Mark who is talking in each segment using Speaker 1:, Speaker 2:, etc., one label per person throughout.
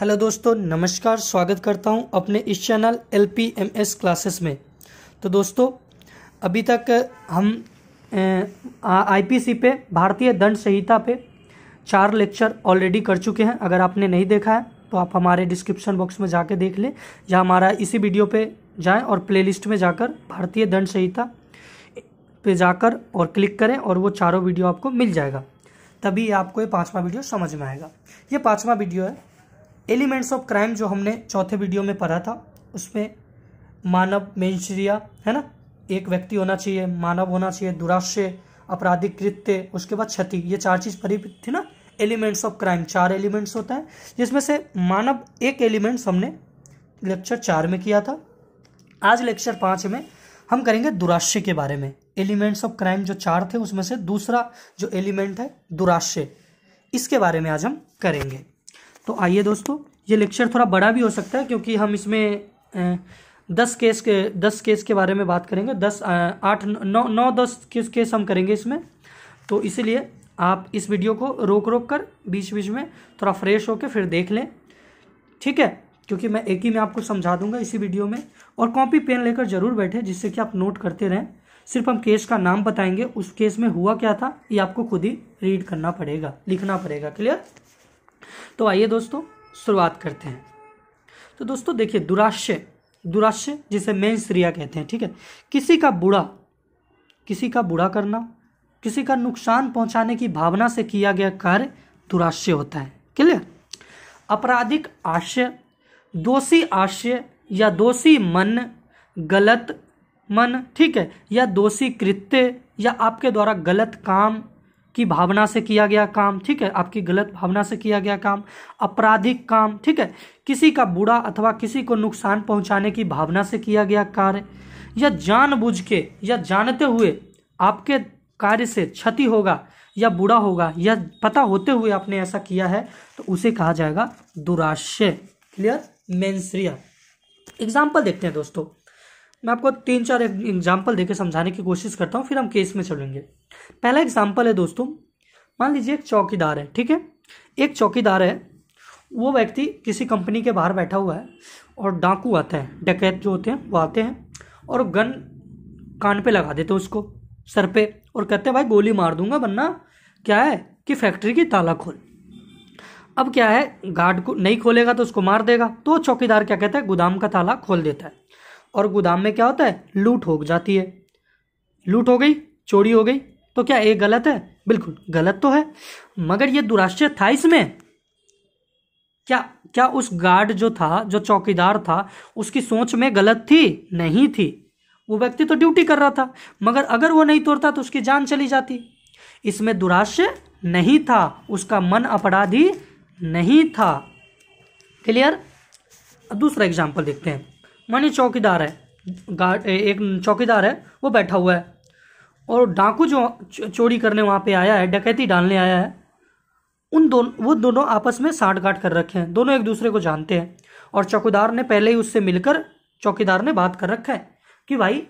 Speaker 1: hello दोस्तों नमस्कार स्वागत करता हूं अपने इस channel L P M S classes में तो दोस्तों अभी तक हम आईपीसी पे भारतीय दंड संहिता पे चार लेक्चर ऑलरेडी कर चुके हैं अगर आपने नहीं देखा है तो आप हमारे डिस्क्रिप्शन बॉक्स में जाके देख लें या हमारा इसी वीडियो पे जाएं और प्लेलिस्ट में जाकर भारतीय दंड संहिता पे जाकर और क्लिक करें और वो चारों वीडियो आपको मिल जाएगा तभी आपको ये पाँचवा वीडियो समझ में आएगा ये पाँचवा वीडियो है एलिमेंट्स ऑफ क्राइम जो हमने चौथे वीडियो में पढ़ा था उसमें मानव मेन्श्रिया है ना एक व्यक्ति होना चाहिए मानव होना चाहिए दुराश्य आपराधिक कृत्य उसके बाद क्षति ये चार चीज़ पढ़ी थी ना एलिमेंट्स ऑफ क्राइम चार एलिमेंट्स होता है जिसमें से मानव एक एलिमेंट्स हमने लेक्चर चार में किया था आज लेक्चर पाँच में हम करेंगे दुराश्य के बारे में एलिमेंट्स ऑफ क्राइम जो चार थे उसमें से दूसरा जो एलिमेंट है दुराश्य इसके बारे में आज हम करेंगे तो आइए दोस्तों ये लेक्चर थोड़ा बड़ा भी हो सकता है क्योंकि हम इसमें दस केस के दस केस के बारे में बात करेंगे दस आठ नौ नौ दस केस केस हम करेंगे इसमें तो इसीलिए आप इस वीडियो को रोक रोक कर बीच बीच में थोड़ा फ्रेश होकर फिर देख लें ठीक है क्योंकि मैं एक ही में आपको समझा दूंगा इसी वीडियो में और कॉपी पेन लेकर जरूर बैठे जिससे कि आप नोट करते रहें सिर्फ हम केस का नाम बताएंगे उस केस में हुआ क्या था ये आपको खुद ही रीड करना पड़ेगा लिखना पड़ेगा क्लियर तो आइए दोस्तों शुरुआत करते हैं तो दोस्तों देखिए दुराश्य दुराश्य जिसे मेन्स रिया कहते हैं ठीक है किसी का बुरा किसी का बुरा करना किसी का नुकसान पहुंचाने की भावना से किया गया कार्य दुराश्य होता है क्लियर आपराधिक आशय दोषी आशय या दोषी मन गलत मन ठीक है या दोषी कृत्य या आपके द्वारा गलत काम की भावना से किया गया काम ठीक है आपकी गलत भावना से किया गया काम आपराधिक काम ठीक है किसी का बुरा अथवा किसी को नुकसान पहुंचाने की भावना से किया गया कार्य या जानबूझ के या जानते हुए आपके कार्य से क्षति होगा या बुरा होगा या पता होते हुए आपने ऐसा किया है तो उसे कहा जाएगा दुराशय क्लियर मेन्सरिया एग्जाम्पल देखते हैं दोस्तों मैं आपको तीन चार एग्जाम्पल देकर समझाने की कोशिश करता हूँ फिर हम केस में चलेंगे पहला एग्जाम्पल है दोस्तों मान लीजिए एक चौकीदार है ठीक है एक चौकीदार है वो व्यक्ति किसी कंपनी के बाहर बैठा हुआ है और डाकू आता है डकैत जो होते हैं वो आते हैं और गन कान पे लगा देते उसको सर पे और कहते हैं भाई गोली मार दूंगा वरना क्या है कि फैक्ट्री की ताला खोल अब क्या है गार्ड को नहीं खोलेगा तो उसको मार देगा तो चौकीदार क्या कहता है गोदाम का ताला खोल देता है और गोदाम में क्या होता है लूट हो जाती है लूट हो गई चोरी हो गई तो क्या ये गलत है बिल्कुल गलत तो है मगर ये दुराश्य था इसमें क्या क्या उस गार्ड जो था जो चौकीदार था उसकी सोच में गलत थी नहीं थी वो व्यक्ति तो ड्यूटी कर रहा था मगर अगर वो नहीं तोड़ता तो उसकी जान चली जाती इसमें दुराश्य नहीं था उसका मन अपराधी नहीं था क्लियर अब दूसरा एग्जाम्पल देखते हैं माने चौकीदार है गार्ड एक चौकीदार है वो बैठा हुआ है और डाकू जो चोरी करने वहाँ पे आया है डकैती डालने आया है उन दोनों वो दोनों आपस में साठ गांठ कर रखे हैं दोनों एक दूसरे को जानते हैं और चौकीदार ने पहले ही उससे मिलकर चौकीदार ने बात कर रखा है कि भाई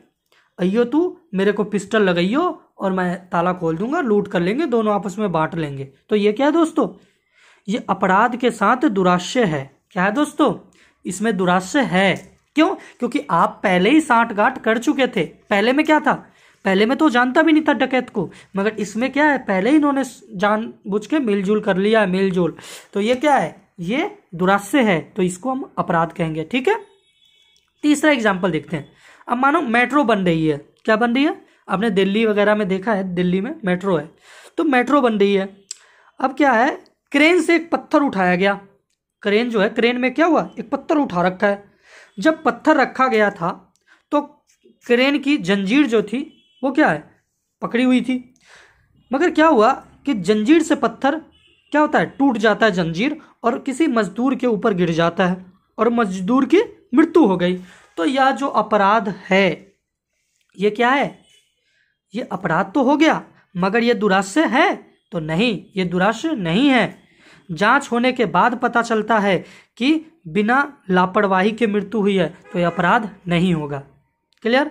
Speaker 1: अयो तू मेरे को पिस्टल लगाइयो और मैं ताला खोल दूंगा लूट कर लेंगे दोनों आपस में बांट लेंगे तो ये क्या है दोस्तों ये अपराध के साथ दुराशय है क्या है दोस्तों इसमें दुराशय है क्यों क्योंकि आप पहले ही साठ गांठ कर चुके थे पहले में क्या था पहले में तो जानता भी नहीं था डकैत को मगर इसमें क्या है पहले ही इन्होंने जान बुझ के मिलजुल कर लिया है मिलजुल तो ये क्या है ये दुरास्य है तो इसको हम अपराध कहेंगे ठीक है तीसरा एग्जाम्पल देखते हैं अब मानो मेट्रो बन रही है क्या बन रही है आपने दिल्ली वगैरह में देखा है दिल्ली में मेट्रो है तो मेट्रो बन रही है अब क्या है क्रेन से एक पत्थर उठाया गया क्रेन जो है क्रेन में क्या हुआ एक पत्थर उठा रखा है जब पत्थर रखा गया था तो क्रेन की जंजीर जो थी वो क्या है पकड़ी हुई थी मगर क्या हुआ कि जंजीर से पत्थर क्या होता है टूट जाता है जंजीर और किसी मजदूर के ऊपर गिर जाता है और मजदूर की मृत्यु हो गई तो यह जो अपराध है ये क्या है ये अपराध तो हो गया मगर ये दुराश्य है तो नहीं ये दुराश्य नहीं है जांच होने के बाद पता चलता है कि बिना लापरवाही के मृत्यु हुई है तो यह अपराध नहीं होगा क्लियर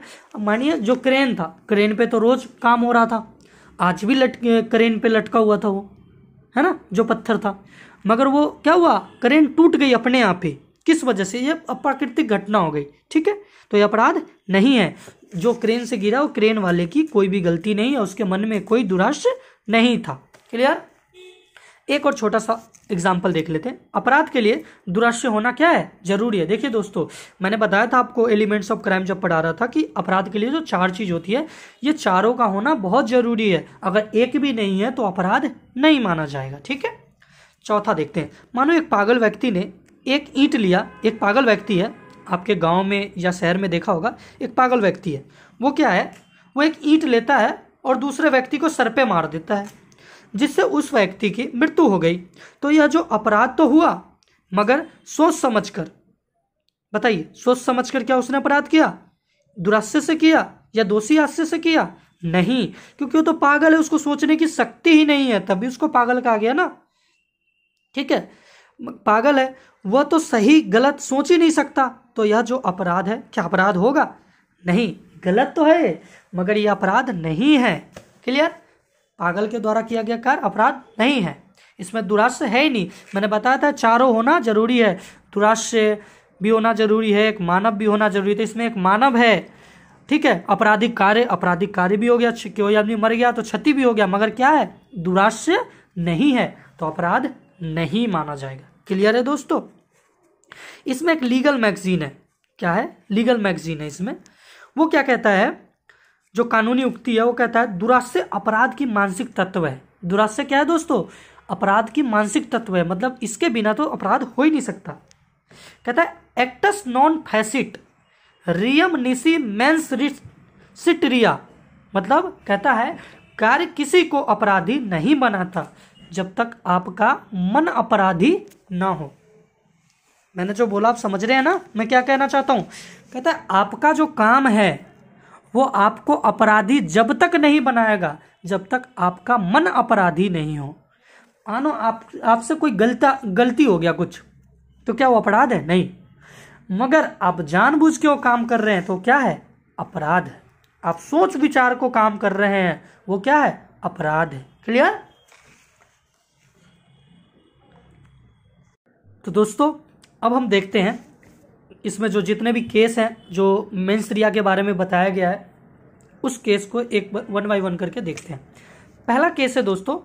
Speaker 1: मानिए जो क्रेन था क्रेन पे तो रोज काम हो रहा था आज भी लट क्रेन पे लटका हुआ था वो है ना जो पत्थर था मगर वो क्या हुआ क्रेन टूट गई अपने आप ही किस वजह से ये अप्राकृतिक घटना हो गई ठीक है तो ये अपराध नहीं है जो क्रेन से गिरा वो क्रेन वाले की कोई भी गलती नहीं है उसके मन में कोई दुराश नहीं था क्लियर एक और छोटा सा एग्जाम्पल देख लेते हैं अपराध के लिए दुराश्य होना क्या है जरूरी है देखिए दोस्तों मैंने बताया था आपको एलिमेंट्स ऑफ क्राइम जब पढ़ा रहा था कि अपराध के लिए जो चार चीज होती है ये चारों का होना बहुत जरूरी है अगर एक भी नहीं है तो अपराध नहीं माना जाएगा ठीक है चौथा देखते हैं मानो एक पागल व्यक्ति ने एक ईंट लिया एक पागल व्यक्ति है आपके गाँव में या शहर में देखा होगा एक पागल व्यक्ति है वो क्या है वो एक ईंट लेता है और दूसरे व्यक्ति को सर पे मार देता है जिससे उस व्यक्ति की मृत्यु हो गई तो यह जो अपराध तो हुआ मगर सोच समझ कर बताइए सोच समझ कर क्या उसने अपराध किया दुराश्य से किया या दोषी हास्य से किया नहीं क्योंकि वो तो पागल है उसको सोचने की शक्ति ही नहीं है तभी उसको पागल कहा गया ना ठीक है पागल है वह तो सही गलत सोच ही नहीं सकता तो यह जो अपराध है क्या अपराध होगा नहीं गलत तो है मगर यह अपराध नहीं है क्लियर पागल के द्वारा किया गया कार्य अपराध नहीं है इसमें दुराश्य है ही नहीं मैंने बताया था चारों होना जरूरी है दुराश्य भी होना जरूरी है एक मानव भी होना जरूरी है तो इसमें एक मानव है ठीक है आपराधिक कार्य आपराधिक कार्य भी हो गया कोई आदमी मर गया तो क्षति भी हो गया मगर क्या है दुराश्य नहीं है तो अपराध नहीं माना जाएगा क्लियर है दोस्तों इसमें एक लीगल मैगजीन है क्या है लीगल मैगजीन है इसमें वो क्या कहता है जो कानूनी उक्ति है वो कहता है दुरास्य अपराध की मानसिक तत्व है दुरास्य क्या है दोस्तों अपराध की मानसिक तत्व है मतलब इसके बिना तो अपराध हो ही नहीं सकता कहता है एक्टस नॉन फैसिट रियम निसी मेन्स सिटरिया मतलब कहता है कार्य किसी को अपराधी नहीं बनाता जब तक आपका मन अपराधी ना हो मैंने जो बोला आप समझ रहे हैं ना मैं क्या कहना चाहता हूँ कहता है आपका जो काम है वो आपको अपराधी जब तक नहीं बनाएगा जब तक आपका मन अपराधी नहीं हो मानो आप आपसे कोई गलता गलती हो गया कुछ तो क्या वो अपराध है नहीं मगर आप जानबूझ के वो काम कर रहे हैं तो क्या है अपराध है आप सोच विचार को काम कर रहे हैं वो क्या है अपराध है क्लियर तो दोस्तों अब हम देखते हैं इसमें जो जितने भी केस हैं जो मेंस रिया के बारे में बताया गया है उस केस को एक वन बाई वन करके देखते हैं पहला केस है दोस्तों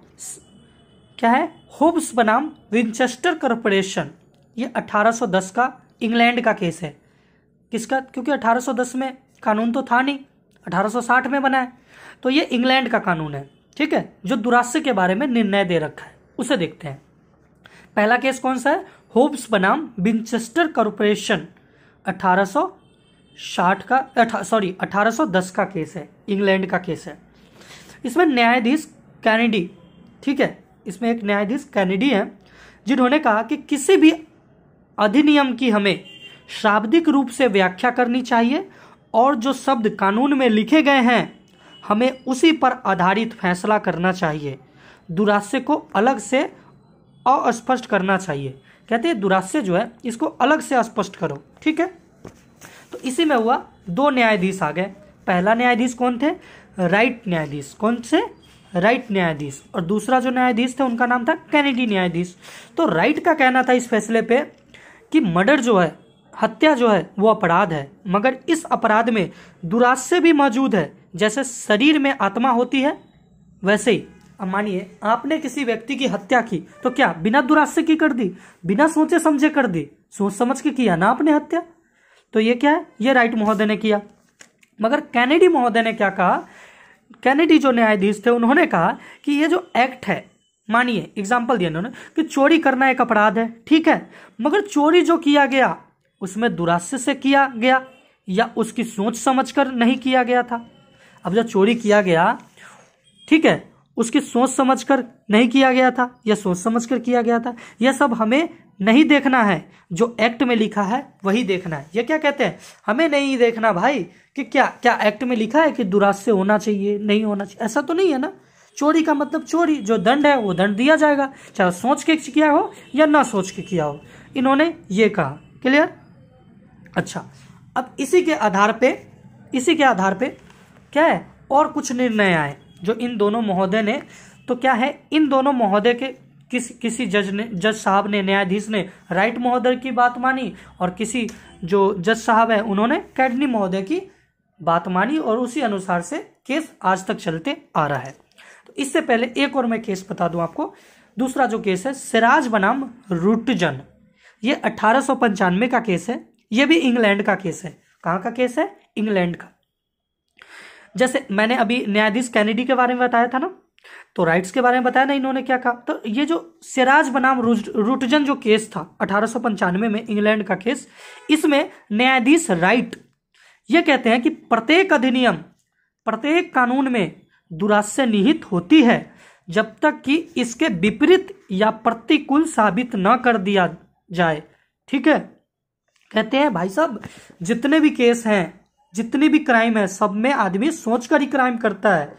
Speaker 1: क्या है होब्स बनाम विंचेस्टर कॉरपोरेशन ये 1810 का इंग्लैंड का केस है किसका क्योंकि 1810 में कानून तो था नहीं 1860 में बना है तो ये इंग्लैंड का कानून है ठीक है जो दुरास्य के बारे में निर्णय दे रखा है उसे देखते हैं पहला केस कौन सा है होब्स बनाम विंचेस्टर कॉरपोरेशन अठारह साठ का सॉरी 1810 का केस है इंग्लैंड का केस है इसमें न्यायाधीश कैनेडी ठीक है इसमें एक न्यायाधीश कैनेडी है जिन्होंने कहा कि किसी भी अधिनियम की हमें शाब्दिक रूप से व्याख्या करनी चाहिए और जो शब्द कानून में लिखे गए हैं हमें उसी पर आधारित फैसला करना चाहिए दुरास्य को अलग से अस्पष्ट करना चाहिए कहते हैं दुरास्य जो है इसको अलग से स्पष्ट करो ठीक है तो इसी में हुआ दो न्यायाधीश आ गए पहला न्यायाधीश कौन थे राइट न्यायाधीश कौन से राइट न्यायाधीश और दूसरा जो न्यायाधीश था उनका नाम था कैनेडी न्यायाधीश तो राइट का कहना था इस फैसले पे कि मर्डर जो है हत्या जो है वो अपराध है मगर इस अपराध में दुरास्य भी मौजूद है जैसे शरीर में आत्मा होती है वैसे ही अब मानिए आपने किसी व्यक्ति की हत्या की तो क्या बिना दुरास्य की कर दी बिना सोचे समझे कर दी सोच समझ के किया ना आपने हत्या तो ये क्या है ये राइट महोदय ने किया मगर कैनेडी महोदय ने क्या कहा कैनेडी जो न्यायाधीश थे उन्होंने कहा कि ये जो एक्ट है मानिए एग्जाम्पल दिया उन्होंने कि चोरी करना एक अपराध है ठीक है मगर चोरी जो किया गया उसमें दुरास्य से किया गया या उसकी सोच समझ कर नहीं किया गया था अब जो चोरी किया गया ठीक है उसकी सोच समझकर नहीं किया गया था या सोच समझकर किया गया था यह सब हमें नहीं देखना है जो एक्ट में लिखा है वही देखना है यह क्या कहते हैं हमें नहीं देखना भाई कि क्या क्या एक्ट में लिखा है कि दुरास से होना चाहिए नहीं होना चाहिए ऐसा तो नहीं है ना चोरी का मतलब चोरी जो दंड है वो दंड दिया जाएगा चाहे सोच के किया हो या ना सोच के किया हो इन्होंने ये कहा क्लियर अच्छा अब इसी के आधार पे इसी के आधार पे क्या है और कुछ निर्णय आए जो इन दोनों महोदय ने तो क्या है इन दोनों महोदय के किस किसी जज ने जज साहब ने न्यायाधीश ने राइट महोदय की बात मानी और किसी जो जज साहब है उन्होंने कैडनी महोदय की बात मानी और उसी अनुसार से केस आज तक चलते आ रहा है तो इससे पहले एक और मैं केस बता दूं आपको दूसरा जो केस है सिराज बनाम रूटजन ये अठारह का केस है यह भी इंग्लैंड का केस है कहाँ का केस है इंग्लैंड का जैसे मैंने अभी न्यायाधीश कैनेडी के बारे में बताया था ना तो राइट्स के बारे में बताया ना इन्होंने क्या कहा तो ये जो सिराज बनाम रूटजन जो केस था अठारह में इंग्लैंड का केस इसमें न्यायाधीश राइट ये कहते हैं कि प्रत्येक अधिनियम प्रत्येक कानून में दुराशय निहित होती है जब तक कि इसके विपरीत या प्रतिकूल साबित न कर दिया जाए ठीक है कहते हैं भाई साहब जितने भी केस हैं जितने भी क्राइम है सब में आदमी सोच कर ही क्राइम करता है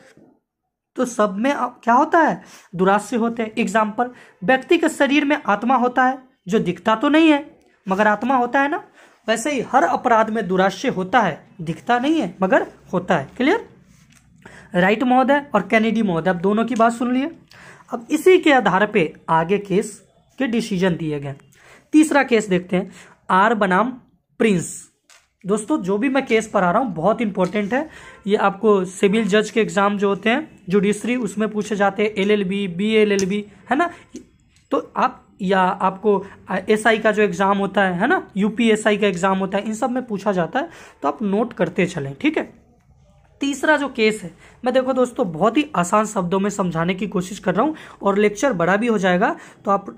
Speaker 1: तो सब में क्या होता है दुराश्य होते हैं एग्जाम्पल व्यक्ति के शरीर में आत्मा होता है जो दिखता तो नहीं है मगर आत्मा होता है ना वैसे ही हर अपराध में दुराश्य होता है दिखता नहीं है मगर होता है क्लियर राइट महोदय और कैनेडी महोदय अब दोनों की बात सुन लिए अब इसी के आधार पे आगे केस के डिसीजन दिए गए तीसरा केस देखते हैं आर बनाम प्रिंस दोस्तों जो भी मैं केस पढ़ा रहा हूँ बहुत इंपॉर्टेंट है ये आपको सिविल जज के एग्ज़ाम जो होते हैं जुडिशरी उसमें पूछे जाते हैं L L B B L L B है ना तो आप या आपको एसआई का जो एग्ज़ाम होता है है ना यूपीएसआई का एग्ज़ाम होता है इन सब में पूछा जाता है तो आप नोट करते चलें ठीक है तीसरा जो केस है मैं देखो दोस्तों बहुत ही आसान शब्दों में समझाने की कोशिश कर रहा हूँ और लेक्चर बड़ा भी हो जाएगा तो आप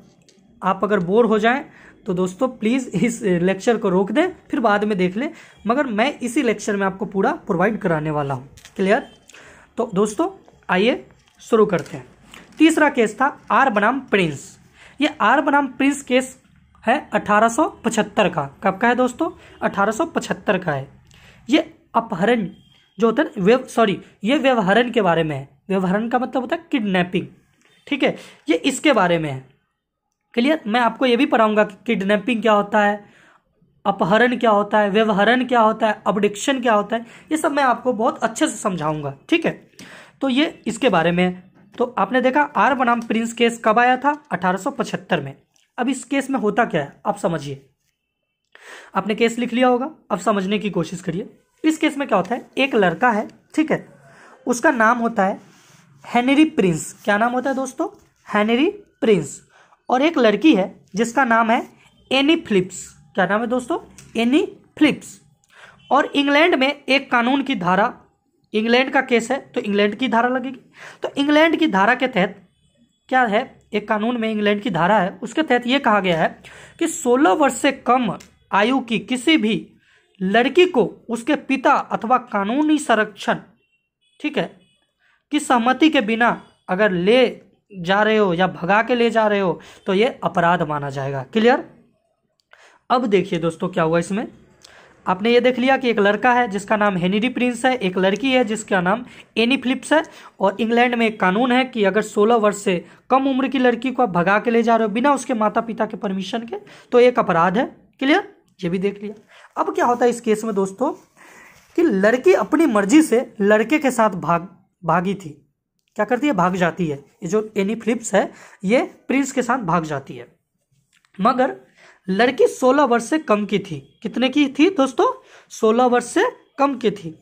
Speaker 1: आप अगर बोर हो जाएं तो दोस्तों प्लीज़ इस लेक्चर को रोक दें फिर बाद में देख लें मगर मैं इसी लेक्चर में आपको पूरा प्रोवाइड कराने वाला हूँ क्लियर तो दोस्तों आइए शुरू करते हैं तीसरा केस था आर बनाम प्रिंस ये आर बनाम प्रिंस केस है 1875 का कब का है दोस्तों 1875 का है ये अपहरण जो होता है वेव सॉरी ये व्यवहारण के बारे में है व्यवहारण का मतलब होता है किडनैपिंग ठीक है ये इसके बारे में है क्लियर मैं आपको ये भी पढ़ाऊंगा कि किडनैपिंग क्या होता है अपहरण क्या होता है व्यवहारण क्या होता है अपडिक्शन क्या होता है ये सब मैं आपको बहुत अच्छे से समझाऊंगा ठीक है तो ये इसके बारे में तो आपने देखा आर बनाम प्रिंस केस कब आया था अठारह में अब इस केस में होता क्या है आप समझिए आपने केस लिख लिया होगा अब समझने की कोशिश करिए इस केस में क्या होता है एक लड़का है ठीक है उसका नाम होता है हैनरी प्रिंस क्या नाम होता है दोस्तों हैनरी प्रिंस और एक लड़की है जिसका नाम है एनी फ्लिप्स क्या नाम है दोस्तों एनी फ्लिप्स और इंग्लैंड में एक कानून की धारा इंग्लैंड का केस है तो इंग्लैंड की धारा लगेगी तो इंग्लैंड की धारा के तहत क्या है एक कानून में इंग्लैंड की धारा है उसके तहत यह कहा गया है कि 16 वर्ष से कम आयु की किसी भी लड़की को उसके पिता अथवा कानूनी संरक्षण ठीक है कि सहमति के बिना अगर ले जा रहे हो या भगा के ले जा रहे हो तो ये अपराध माना जाएगा क्लियर अब देखिए दोस्तों क्या हुआ इसमें आपने ये देख लिया कि एक लड़का है जिसका नाम हेनरी प्रिंस है एक लड़की है जिसका नाम एनी फिलिप्स है और इंग्लैंड में एक कानून है कि अगर 16 वर्ष से कम उम्र की लड़की को आप भगा के ले जा रहे हो बिना उसके माता पिता के परमिशन के तो एक अपराध है क्लियर ये भी देख लिया अब क्या होता है इस केस में दोस्तों कि लड़की अपनी मर्जी से लड़के के साथ भाग भागी थी क्या करती है भाग जाती है ये जो एनी फ्लिप्स है ये प्रिंस के साथ भाग जाती है मगर लड़की 16 वर्ष से कम की थी कितने की थी दोस्तों 16 वर्ष से कम की थी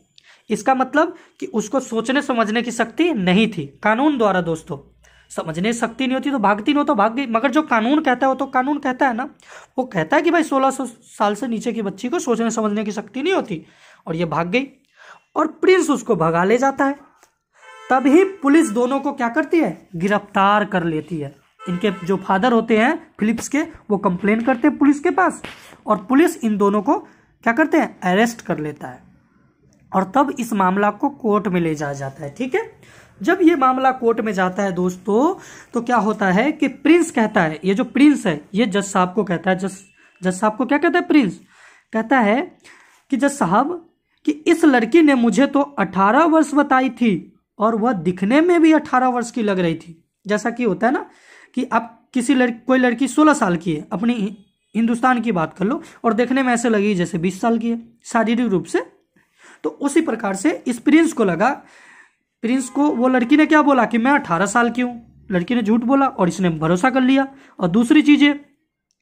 Speaker 1: इसका मतलब कि उसको सोचने समझने की शक्ति नहीं थी कानून द्वारा दोस्तों समझने की शक्ति नहीं होती तो भागती नहीं हो तो भाग गई मगर जो कानून कहता है वो तो कानून कहता है ना वो कहता है कि भाई सौ साल से नीचे की बच्ची को सोचने समझने की शक्ति नहीं होती और ये भाग गई और प्रिंस उसको भगा ले जाता है तभी पुलिस दोनों को क्या करती है गिरफ्तार कर लेती है इनके जो फादर होते हैं फिलिप्स के वो कंप्लेन करते हैं पुलिस के पास और पुलिस इन दोनों को क्या करते हैं अरेस्ट कर लेता है और तब इस मामला को कोर्ट में ले जाया जाता है ठीक है जब ये मामला कोर्ट में जाता है दोस्तों तो क्या होता है कि प्रिंस कहता है ये जो प्रिंस है ये जज साहब को कहता है जज जज साहब को क्या कहता है प्रिंस कहता है कि जज साहब कि इस लड़की ने मुझे तो 18 वर्ष बताई थी और वह दिखने में भी अठारह वर्ष की लग रही थी जैसा कि होता है ना कि आप किसी लड़की कोई लड़की सोलह साल की है अपनी हिंदुस्तान की बात कर लो और देखने में ऐसे लगी जैसे बीस साल की है शारीरिक रूप से तो उसी प्रकार से इस प्रिंस को लगा प्रिंस को वो लड़की ने क्या बोला कि मैं अठारह साल की हूँ लड़की ने झूठ बोला और इसने भरोसा कर लिया और दूसरी चीज़ है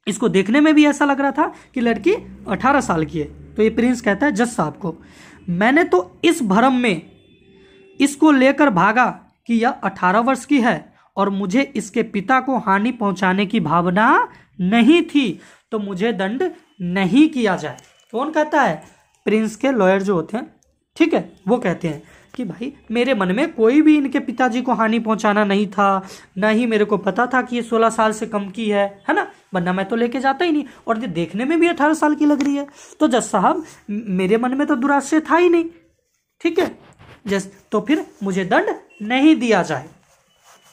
Speaker 1: इसको देखने में भी ऐसा लग रहा था कि लड़की अठारह साल की है तो ये प्रिंस कहता है जस साहब को मैंने तो इस भरम में इसको लेकर भागा कि यह अठारह वर्ष की है और मुझे इसके पिता को हानि पहुंचाने की भावना नहीं थी तो मुझे दंड नहीं किया जाए कौन कहता है प्रिंस के लॉयर जो होते हैं ठीक है वो कहते हैं कि भाई मेरे मन में कोई भी इनके पिताजी को हानि पहुंचाना नहीं था ना ही मेरे को पता था कि ये सोलह साल से कम की है है ना वरना मैं तो लेके जाता ही नहीं और ये देखने में भी अठारह साल की लग रही है तो जज साहब मेरे मन में तो दुराश्य था ही नहीं ठीक है जस तो फिर मुझे दंड नहीं दिया जाए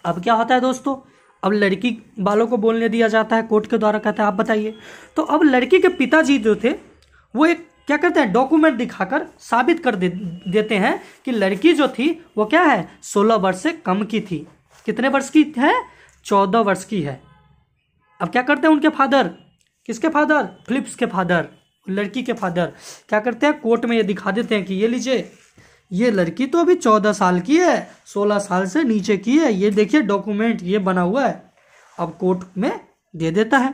Speaker 1: अब क्या होता है दोस्तों अब लड़की बालों को बोलने दिया जाता है कोर्ट के द्वारा कहता है आप बताइए तो अब लड़की के पिताजी जो थे वो एक क्या करते हैं डॉक्यूमेंट दिखाकर साबित कर दे, देते हैं कि लड़की जो थी वो क्या है सोलह वर्ष से कम की थी कितने वर्ष की है चौदह वर्ष की है अब क्या करते हैं उनके फादर किसके फादर फिलिप्स के फादर लड़की के फादर क्या करते हैं कोर्ट में ये दिखा देते हैं कि ये लीजिए ये लड़की तो अभी चौदह साल की है सोलह साल से नीचे की है ये देखिए डॉक्यूमेंट ये बना हुआ है अब कोर्ट में दे देता है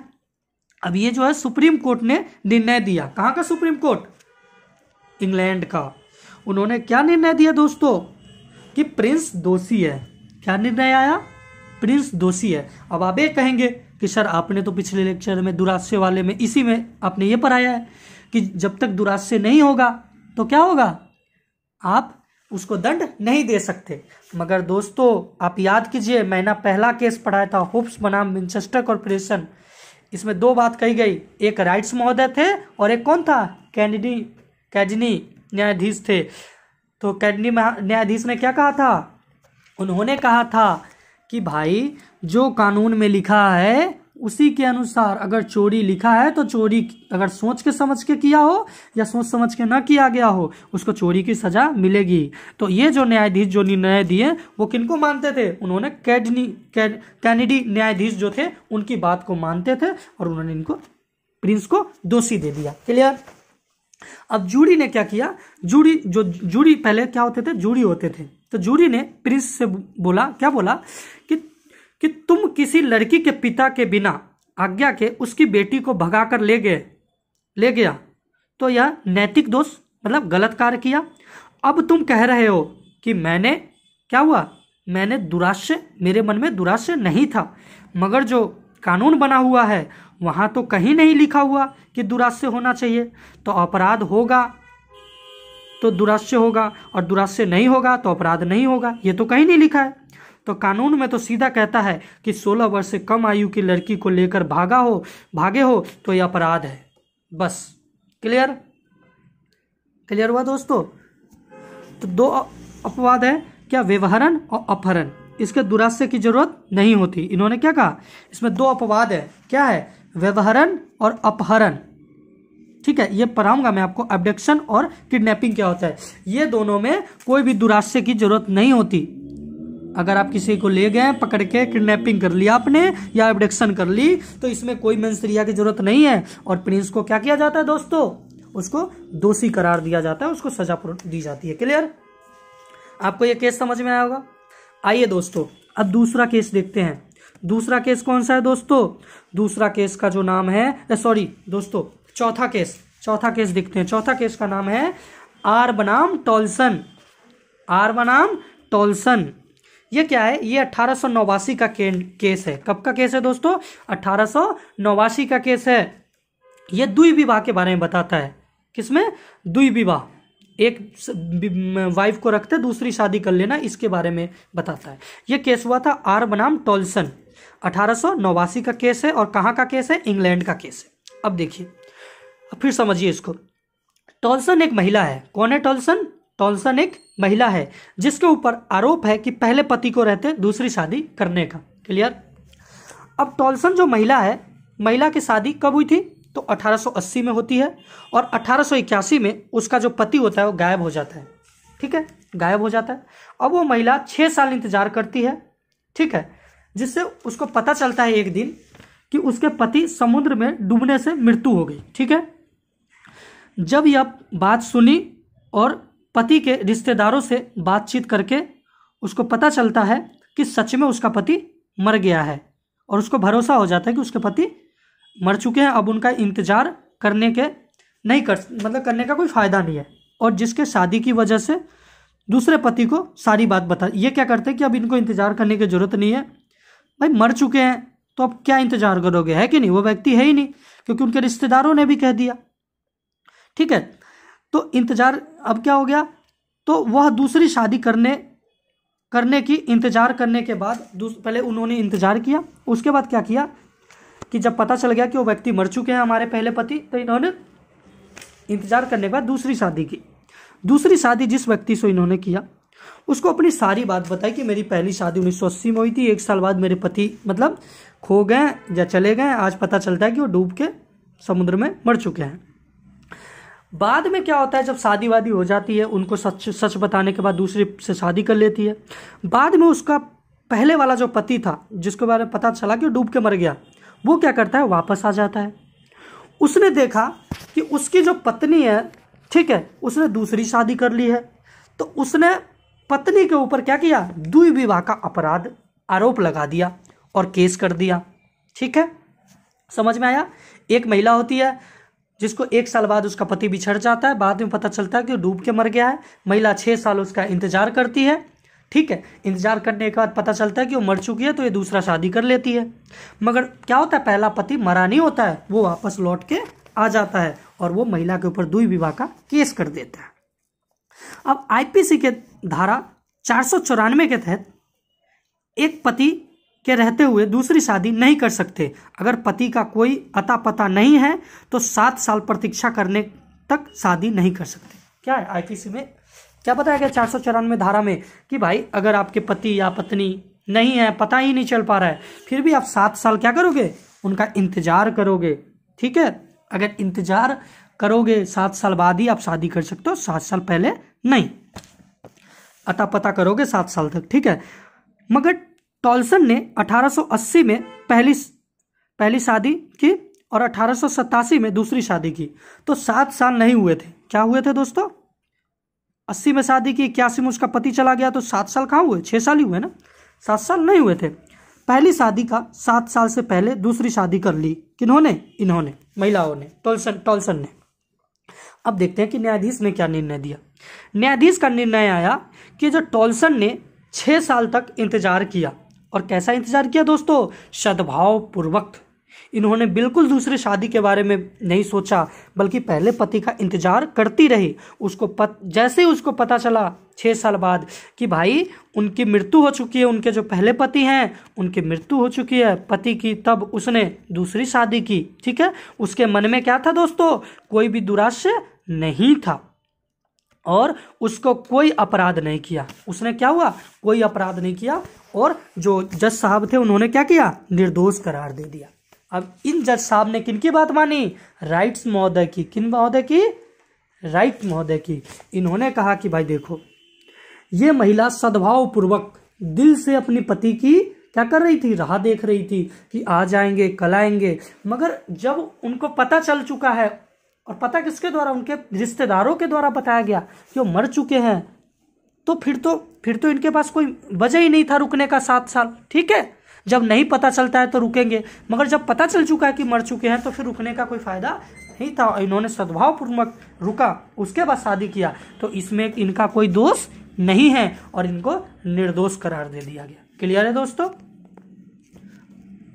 Speaker 1: अब ये जो है सुप्रीम कोर्ट ने निर्णय दिया कहाँ का सुप्रीम कोर्ट इंग्लैंड का उन्होंने क्या निर्णय दिया दोस्तों कि प्रिंस दोषी है क्या निर्णय आया प्रिंस दोषी है अब आप ये कहेंगे कि सर आपने तो पिछले लेक्चर में दुराशय वाले में इसी में आपने ये पढ़ाया है कि जब तक दुरास्य नहीं होगा तो क्या होगा आप उसको दंड नहीं दे सकते मगर दोस्तों आप याद कीजिए मैंने पहला केस पढ़ाया था होप्स बनाम विंचेस्टर कॉरपोरेशन इसमें दो बात कही गई एक राइट्स महोदय थे और एक कौन था कैडनी कैजनी न्यायाधीश थे तो कैडनी न्यायाधीश ने क्या कहा था उन्होंने कहा था कि भाई जो कानून में लिखा है उसी के अनुसार अगर चोरी लिखा है तो चोरी अगर सोच के समझ के किया हो या सोच समझ के ना किया गया हो उसको चोरी की सजा मिलेगी तो ये जो न्यायाधीश जो निर्णय दिए वो किनको मानते थे उन्होंने कैडनी कैड कैनेडी न्यायाधीश जो थे उनकी बात को मानते थे और उन्होंने इनको प्रिंस को दोषी दे दिया क्लियर अब जूरी ने क्या किया जूरी जो जूरी पहले क्या होते थे जूरी होते थे तो जूरी ने प्रिंस से बोला क्या बोला कि कि तुम किसी लड़की के पिता के बिना आज्ञा के उसकी बेटी को भगाकर ले गए ले गया तो यह नैतिक दोष मतलब गलत कार्य किया अब तुम कह रहे हो कि मैंने क्या हुआ मैंने दुराश्य मेरे मन में दुराश्य नहीं था मगर जो कानून बना हुआ है वहाँ तो कहीं नहीं लिखा हुआ कि दुराश्य होना चाहिए तो अपराध होगा तो दुराश्य होगा और दुराश्य नहीं होगा तो अपराध नहीं होगा ये तो कहीं नहीं लिखा है तो कानून में तो सीधा कहता है कि 16 वर्ष से कम आयु की लड़की को लेकर भागा हो भागे हो तो यह अपराध है बस क्लियर क्लियर हुआ दोस्तों तो दो अपवाद है क्या व्यवहारन और अपहरण इसके दुरास्य की जरूरत नहीं होती इन्होंने क्या कहा इसमें दो अपवाद है क्या है व्यवहारन और अपहरण ठीक है ये पढ़ाऊंगा मैं आपको एबडक्शन और किडनैपिंग क्या होता है ये दोनों में कोई भी दुराश्य की जरूरत नहीं होती अगर आप किसी को ले गए पकड़ के किडनैपिंग कर लिया आपने या एबडक्शन कर ली तो इसमें कोई मंसरिया की जरूरत नहीं है और प्रिंस को क्या किया जाता है दोस्तों उसको दोषी करार दिया जाता है उसको सजा दी जाती है क्लियर आपको यह केस समझ में आया होगा आइए दोस्तों अब दूसरा केस देखते हैं दूसरा केस कौन सा है दोस्तों दूसरा केस का जो नाम है सॉरी दोस्तों चौथा केस चौथा केस देखते हैं चौथा केस का नाम है आर बनाम टॉल्सन आर बनाम टॉल्सन ये क्या है ये अट्ठारह का केस है कब का केस है दोस्तों अट्ठारह का केस है ये दुई विवाह के बारे में बताता है किसमें दुई विवाह एक वाइफ को रखते दूसरी शादी कर लेना इसके बारे में बताता है ये केस हुआ था आर बनाम टोलसन अठारह का केस है और कहाँ का केस है इंग्लैंड का केस है अब देखिए फिर समझिए इसको टोलसन एक महिला है कौन है टोलसन टोलसन एक महिला है जिसके ऊपर आरोप है कि पहले पति को रहते दूसरी शादी करने का क्लियर अब टॉल्सन जो महिला है महिला की शादी कब हुई थी तो 1880 में होती है और 1881 में उसका जो पति होता है वो गायब हो जाता है ठीक है गायब हो जाता है अब वो महिला छः साल इंतजार करती है ठीक है जिससे उसको पता चलता है एक दिन कि उसके पति समुद्र में डूबने से मृत्यु हो गई ठीक है जब यह बात सुनी और पति के रिश्तेदारों से बातचीत करके उसको पता चलता है कि सच में उसका पति मर गया है और उसको भरोसा हो जाता है कि उसके पति मर चुके हैं अब उनका इंतज़ार करने के नहीं कर मतलब करने का कोई फ़ायदा नहीं है और जिसके शादी की वजह से दूसरे पति को सारी बात बता ये क्या करते हैं कि अब इनको इंतज़ार करने की ज़रूरत नहीं है भाई मर चुके हैं तो अब क्या इंतज़ार करोगे है कि नहीं वो व्यक्ति है ही नहीं क्योंकि उनके रिश्तेदारों ने भी कह दिया ठीक है तो इंतज़ार अब क्या हो गया तो वह दूसरी शादी करने करने की इंतज़ार करने के बाद पहले उन्होंने इंतज़ार किया उसके बाद क्या किया कि जब पता चल गया कि वो व्यक्ति मर चुके हैं हमारे पहले पति तो इन्होंने इंतज़ार करने के बाद दूसरी शादी की दूसरी शादी जिस व्यक्ति से इन्होंने किया उसको अपनी सारी बात बताई कि मेरी पहली शादी उन्नीस में हुई थी एक साल बाद मेरे पति मतलब खो गए या चले गए आज पता चलता है कि वो डूब के समुद्र में मर चुके हैं बाद में क्या होता है जब शादी वादी हो जाती है उनको सच सच बताने के बाद दूसरी से शादी कर लेती है बाद में उसका पहले वाला जो पति था जिसके बारे में पता चला कि डूब के मर गया वो क्या करता है वापस आ जाता है उसने देखा कि उसकी जो पत्नी है ठीक है उसने दूसरी शादी कर ली है तो उसने पत्नी के ऊपर क्या किया द्विविवाह का अपराध आरोप लगा दिया और केस कर दिया ठीक है समझ में आया एक महिला होती है जिसको एक साल बाद उसका पति बिछड़ जाता है बाद में पता चलता है कि डूब के मर गया है महिला छः साल उसका इंतजार करती है ठीक है इंतजार करने के बाद पता चलता है कि वो मर चुकी है तो ये दूसरा शादी कर लेती है मगर क्या होता है पहला पति मरा नहीं होता है वो वापस लौट के आ जाता है और वो महिला के ऊपर दुई विवाह का केस कर देता है अब आईपीसी के धारा चार के तहत एक पति के रहते हुए दूसरी शादी नहीं कर सकते अगर पति का कोई अता पता नहीं है तो सात साल प्रतीक्षा करने तक शादी नहीं कर सकते क्या है आईपीसी में क्या बताया गया चार सौ चौरानवे धारा में कि भाई अगर आपके पति या पत्नी नहीं है पता ही नहीं चल पा रहा है फिर भी आप सात साल क्या करोगे उनका इंतजार करोगे ठीक है अगर इंतजार करोगे सात साल बाद ही आप शादी कर सकते हो सात साल पहले नहीं अता पता करोगे सात साल तक ठीक है मगर टॉल्सन ने 1880 में पहली पहली शादी की और अठारह में दूसरी शादी की तो सात साल नहीं हुए थे क्या हुए थे दोस्तों अस्सी में शादी की इक्यासी में उसका पति चला गया तो सात साल कहाँ हुए छः साल ही हुए ना सात साल नहीं हुए थे पहली शादी का सात साल से पहले दूसरी शादी कर ली किन्होंने इन्होंने महिलाओं ने टोलसन टोलसन ने अब देखते हैं कि न्यायाधीश ने क्या निर्णय दिया न्यायाधीश का निर्णय आया कि जो टोलसन ने छः साल तक इंतजार किया और कैसा इंतज़ार किया दोस्तों सद्भाव पूर्वक इन्होंने बिल्कुल दूसरे शादी के बारे में नहीं सोचा बल्कि पहले पति का इंतजार करती रही उसको पत जैसे ही उसको पता चला छः साल बाद कि भाई उनकी मृत्यु हो चुकी है उनके जो पहले पति हैं उनकी मृत्यु हो चुकी है पति की तब उसने दूसरी शादी की ठीक है उसके मन में क्या था दोस्तों कोई भी दुराश्य नहीं था और उसको कोई अपराध नहीं किया उसने क्या हुआ कोई अपराध नहीं किया और जो जज साहब थे उन्होंने क्या किया निर्दोष करार दे दिया अब इन जज साहब ने किनकी बात मानी राइट्स महोदय की किन महोदय की राइट महोदय की इन्होंने कहा कि भाई देखो ये महिला सद्भाव पूर्वक दिल से अपने पति की क्या कर रही थी राह देख रही थी कि आ जाएंगे कल आएंगे मगर जब उनको पता चल चुका है और पता किसके द्वारा उनके रिश्तेदारों के द्वारा बताया गया कि वो मर चुके हैं तो फिर तो फिर तो इनके पास कोई वजह ही नहीं था रुकने का सात साल ठीक है जब नहीं पता चलता है तो रुकेंगे मगर जब पता चल चुका है कि मर चुके हैं तो फिर रुकने का कोई फायदा नहीं था इन्होंने सद्भावपूर्वक रुका उसके बाद शादी किया तो इसमें इनका कोई दोष नहीं है और इनको निर्दोष करार दे दिया गया क्लियर है दोस्तों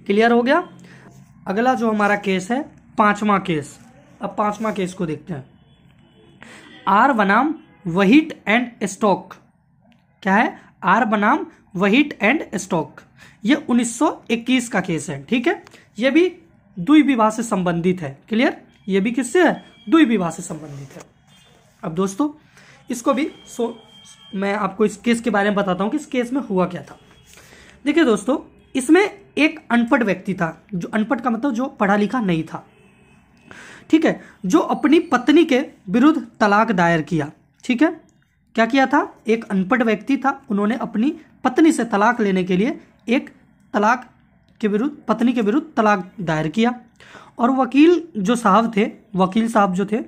Speaker 1: क्लियर हो गया अगला जो हमारा केस है पांचवा केस अब पांचवा केस को देखते हैं आर बनाम वहीट एंड स्टॉक क्या है आर बनाम वहीट एंड स्टॉक ये 1921 का केस है ठीक है ये भी दुई विवाह से संबंधित है क्लियर ये भी किससे है दुई विवाह से संबंधित है अब दोस्तों इसको भी सो मैं आपको इस केस के बारे में बताता हूं कि इस केस में हुआ क्या था देखिए दोस्तों इसमें एक अनपढ़ व्यक्ति था जो अनपढ़ का मतलब जो पढ़ा लिखा नहीं था ठीक है जो अपनी पत्नी के विरुद्ध तलाक दायर किया ठीक है क्या किया था एक अनपढ़ व्यक्ति था उन्होंने अपनी पत्नी से तलाक लेने के लिए एक तलाक के विरुद्ध पत्नी के विरुद्ध तलाक दायर किया और वकील जो साहब थे वकील साहब जो थे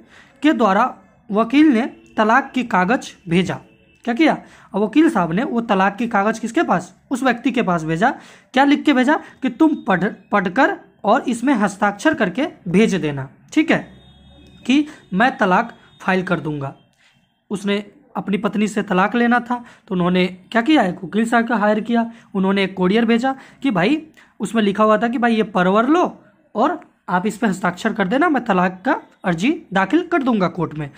Speaker 1: के द्वारा वकील ने तलाक की कागज भेजा क्या किया और वकील साहब ने वो तलाक के कागज किसके पास उस व्यक्ति के पास भेजा क्या लिख के भेजा कि तुम पढ़ पढ़कर और इसमें हस्ताक्षर करके भेज देना ठीक है कि मैं तलाक फाइल कर दूंगा उसने अपनी पत्नी से तलाक लेना था तो उन्होंने क्या किया एक वकील साहब का हायर किया उन्होंने एक कोरियर भेजा कि भाई उसमें लिखा हुआ था कि भाई ये परवर लो और आप इस पर हस्ताक्षर कर देना मैं तलाक का अर्जी दाखिल कर दूंगा कोर्ट में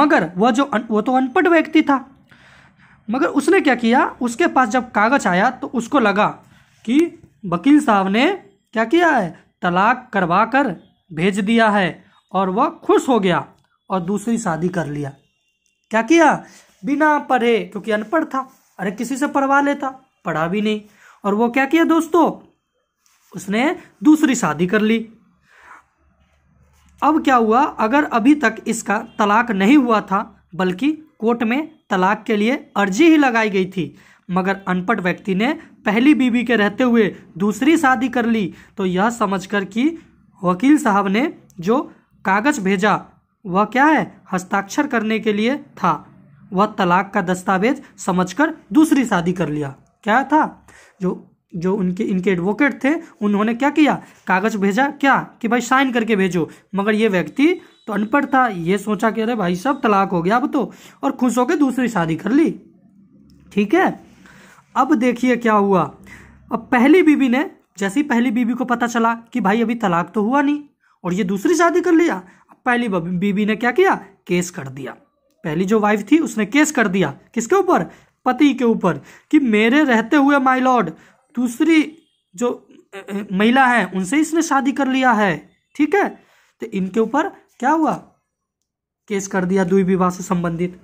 Speaker 1: मगर वह जो अन, वो तो अनपढ़ व्यक्ति था मगर उसने क्या किया उसके पास जब कागज आया तो उसको लगा कि वकील साहब ने क्या किया है तलाक करवा कर भेज दिया है और वह खुश हो गया और दूसरी शादी कर लिया क्या किया बिना पढ़े क्योंकि अनपढ़ था अरे किसी से पढ़वा लेता पढ़ा भी नहीं और वो क्या किया दोस्तों उसने दूसरी शादी कर ली अब क्या हुआ अगर अभी तक इसका तलाक नहीं हुआ था बल्कि कोर्ट में तलाक के लिए अर्जी ही लगाई गई थी मगर अनपढ़ व्यक्ति ने पहली बीवी के रहते हुए दूसरी शादी कर ली तो यह समझकर कि वकील साहब ने जो कागज भेजा वह क्या है हस्ताक्षर करने के लिए था वह तलाक का दस्तावेज समझकर दूसरी शादी कर लिया क्या था जो जो उनके इनके एडवोकेट थे उन्होंने क्या किया कागज भेजा क्या कि भाई साइन करके भेजो मगर ये व्यक्ति तो अनपढ़ था ये सोचा कि अरे भाई सब तलाक हो गया अब तो और खुश होकर दूसरी शादी कर ली ठीक है अब देखिए क्या हुआ अब पहली बीबी ने जैसी पहली बीबी को पता चला कि भाई अभी तलाक तो हुआ नहीं और ये दूसरी शादी कर लिया पहली बीबी ने क्या किया केस कर दिया पहली जो वाइफ थी उसने केस कर दिया किसके ऊपर पति के ऊपर कि मेरे रहते हुए माई लॉर्ड दूसरी जो महिला है उनसे इसने शादी कर लिया है ठीक है तो इनके ऊपर क्या हुआ केस कर दिया दुई विवाह से संबंधित